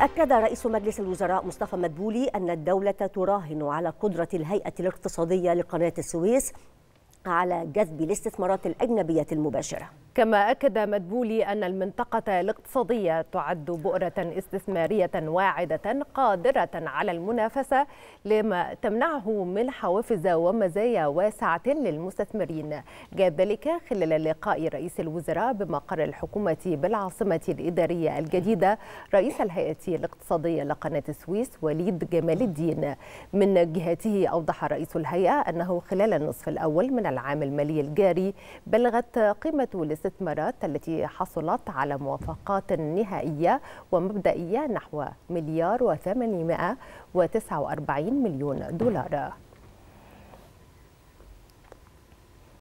أكد رئيس مجلس الوزراء مصطفى مدبولي أن الدولة تراهن على قدرة الهيئة الاقتصادية لقناة السويس على جذب الاستثمارات الأجنبية المباشرة كما أكد مدبولي أن المنطقة الاقتصادية تعد بؤرة استثمارية واعدة قادرة على المنافسة لما تمنعه من حوافز ومزايا واسعة للمستثمرين جاء ذلك خلال لقاء رئيس الوزراء بمقر الحكومة بالعاصمة الإدارية الجديدة رئيس الهيئة الاقتصادية لقناة السويس وليد جمال الدين من جهته أوضح رئيس الهيئة أنه خلال النصف الأول من العام المالي الجاري بلغت قيمة الاستثمار الاستثمارات التي حصلت على موافقات نهائية ومبدئية نحو مليار وثمانمائة وتسعة وأربعين مليون دولار